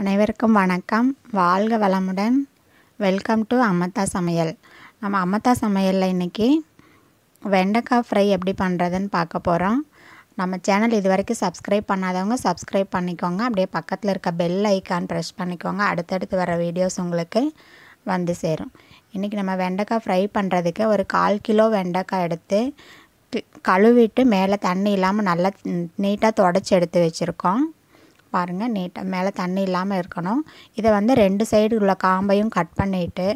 அனைவருக்கும் வணக்கம் வாழ்க வளமுடன் வெல்கம் டு அமதா சமையல் நம்ம அமதா சமையலில் இன்றைக்கி வெண்டைக்காய் ஃப்ரை எப்படி பண்ணுறதுன்னு பார்க்க போகிறோம் நம்ம சேனல் இது வரைக்கும் சப்ஸ்கிரைப் பண்ணாதவங்க சப்ஸ்கிரைப் பண்ணிக்கோங்க அப்படியே பக்கத்தில் இருக்க பெல் ஐக்கான் ப்ரெஷ் பண்ணிக்கோங்க அடுத்தடுத்து வர வீடியோஸ் உங்களுக்கு வந்து சேரும் இன்றைக்கி நம்ம வெண்டைக்காய் ஃப்ரை பண்ணுறதுக்கு ஒரு கால் கிலோ வெண்டைக்காய் எடுத்து கழுவிட்டு மேலே தண்ணி இல்லாமல் நல்லா நீட்டாக தொடச்சி எடுத்து வச்சுருக்கோம் பாருங்கள் நீட்டாக மேலே தண்ணி இல்லாமல் இருக்கணும் இதை வந்து ரெண்டு சைடு உள்ள காம்பையும் கட் பண்ணிவிட்டு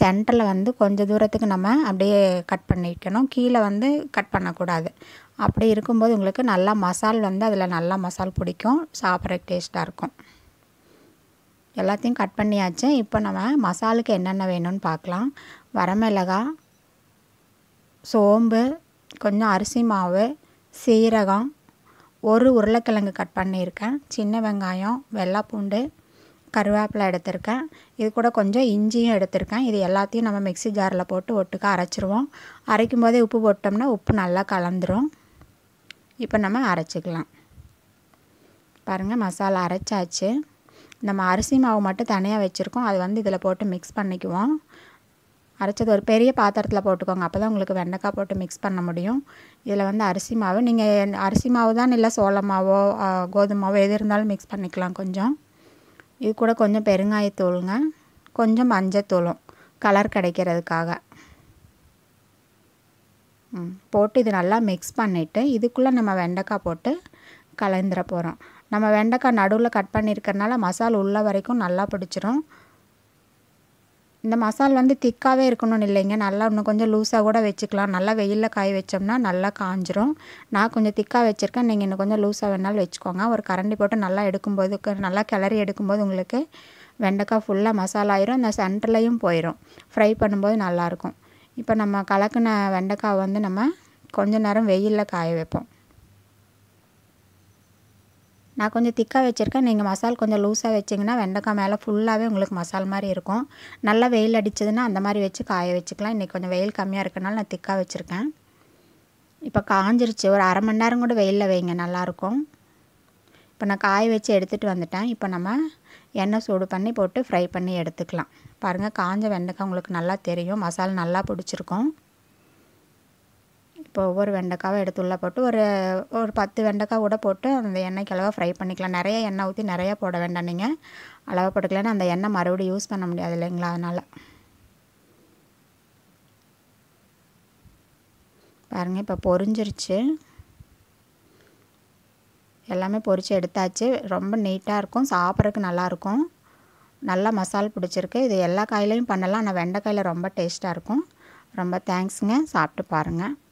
சென்டரில் வந்து கொஞ்சம் தூரத்துக்கு நம்ம அப்படியே கட் பண்ணிக்கணும் கீழே வந்து கட் பண்ணக்கூடாது அப்படி இருக்கும்போது உங்களுக்கு நல்லா மசால் வந்து அதில் நல்லா மசால் பிடிக்கும் சாப்பிட்ற டேஸ்ட்டாக இருக்கும் எல்லாத்தையும் கட் பண்ணியாச்சு இப்போ நம்ம மசாலுக்கு என்னென்ன வேணும்னு பார்க்கலாம் வரமிளகாய் சோம்பு கொஞ்சம் அரிசி மாவு சீரகம் ஒரு உருளைக்கிழங்கு கட் பண்ணியிருக்கேன் சின்ன வெங்காயம் வெள்ளை பூண்டு கருவேப்பிலை எடுத்திருக்கேன் இது கூட கொஞ்சம் இஞ்சியும் எடுத்திருக்கேன் இது எல்லாத்தையும் நம்ம மிக்சி ஜாரில் போட்டு ஒட்டுக்க அரைச்சிருவோம் அரைக்கும் போதே உப்பு போட்டோம்னா உப்பு நல்லா கலந்துரும் இப்போ நம்ம அரைச்சிக்கலாம் பாருங்கள் மசாலா அரைச்சாச்சு நம்ம அரிசி மாவு மட்டும் தனியாக வச்சுருக்கோம் அது வந்து இதில் போட்டு மிக்ஸ் பண்ணிக்குவோம் அரைச்சது ஒரு பெரிய பாத்திரத்தில் போட்டுக்கோங்க அப்போ தான் உங்களுக்கு வெண்டைக்காய் போட்டு மிக்ஸ் பண்ண முடியும் இதில் வந்து அரிசி மாவு நீங்கள் அரிசி மாவு தான் இல்லை சோள மாவோ மாவோ எது இருந்தாலும் மிக்ஸ் பண்ணிக்கலாம் கொஞ்சம் இது கூட கொஞ்சம் பெருங்காயத்தூளுங்க கொஞ்சம் மஞ்சத்தூளும் கலர் கிடைக்கிறதுக்காக போட்டு இது நல்லா மிக்ஸ் பண்ணிவிட்டு இதுக்குள்ளே நம்ம வெண்டைக்காய் போட்டு கலந்துட போகிறோம் நம்ம வெண்டைக்காய் நடுவில் கட் பண்ணியிருக்கிறதுனால மசாலா உள்ள வரைக்கும் நல்லா பிடிச்சிரும் இந்த மசால் வந்து திக்காகவே இருக்கணும்னு இல்லைங்க நல்லா இன்னும் கொஞ்சம் லூஸாக கூட வச்சுக்கலாம் நல்லா வெயிலில் காய வச்சோம்னா நல்லா காஞ்சிரும் நான் கொஞ்சம் திக்காக வச்சுருக்கேன் நீங்கள் இன்னும் கொஞ்சம் லூஸாக வேணாலும் வச்சுக்கோங்க ஒரு கரண்டி போட்டு நல்லா எடுக்கும்போது நல்லா கிளறி எடுக்கும்போது உங்களுக்கு வெண்டைக்காய் ஃபுல்லாக மசாலா ஆயிரும் இந்த சென்டர்லேயும் போயிடும் ஃப்ரை பண்ணும்போது நல்லாயிருக்கும் இப்போ நம்ம கலக்கின வெண்டைக்காய் வந்து நம்ம கொஞ்ச நேரம் வெயிலில் காய வைப்போம் நான் கொஞ்சம் திக்காக வச்சுருக்கேன் நீங்கள் மசால் கொஞ்சம் லூஸாக வச்சிங்கன்னா வெண்டைக்காய் மேலே ஃபுல்லாகவே உங்களுக்கு மசால் மாதிரி இருக்கும் நல்லா வெயில் அடித்ததுன்னா அந்த மாதிரி வச்சு காய வச்சுக்கலாம் இன்றைக்கி கொஞ்சம் வெயில் கம்மியாக இருக்கனால நான் திக்காக வச்சுருக்கேன் இப்போ காஞ்சிருச்சு ஒரு அரை மணி நேரம் கூட வெயிலில் வைங்க நல்லாயிருக்கும் இப்போ நான் காய வச்சு எடுத்துகிட்டு வந்துட்டேன் இப்போ நம்ம எண்ணெய் சூடு பண்ணி போட்டு ஃப்ரை பண்ணி எடுத்துக்கலாம் பாருங்கள் காஞ்ச வெண்டைக்காய் உங்களுக்கு நல்லா தெரியும் மசாலா நல்லா பிடிச்சிருக்கும் இப்போ ஒவ்வொரு வெண்டைக்காவை எடுத்து உள்ளே போட்டு ஒரு ஒரு பத்து வெண்டைக்காய் கூட போட்டு அந்த எண்ணெய்க்கு அளவாக ஃப்ரை பண்ணிக்கலாம் நிறைய எண்ணெய் ஊற்றி நிறையா போட வேண்டாம் நீங்கள் அளவாக போட்டுக்கலன்னா அந்த எண்ணெய் மறுபடியும் யூஸ் பண்ண முடியாது இல்லைங்களா அதனால் பாருங்கள் இப்போ பொறிஞ்சிருச்சு எல்லாமே பொரித்து எடுத்தாச்சு ரொம்ப நீட்டாக இருக்கும் சாப்பிட்றதுக்கு நல்லாயிருக்கும் நல்லா மசால் பிடிச்சிருக்கு இது எல்லா காயிலையும் பண்ணலாம் ஆனால் வெண்டைக்காயில் ரொம்ப டேஸ்ட்டாக இருக்கும் ரொம்ப தேங்க்ஸுங்க சாப்பிட்டு பாருங்கள்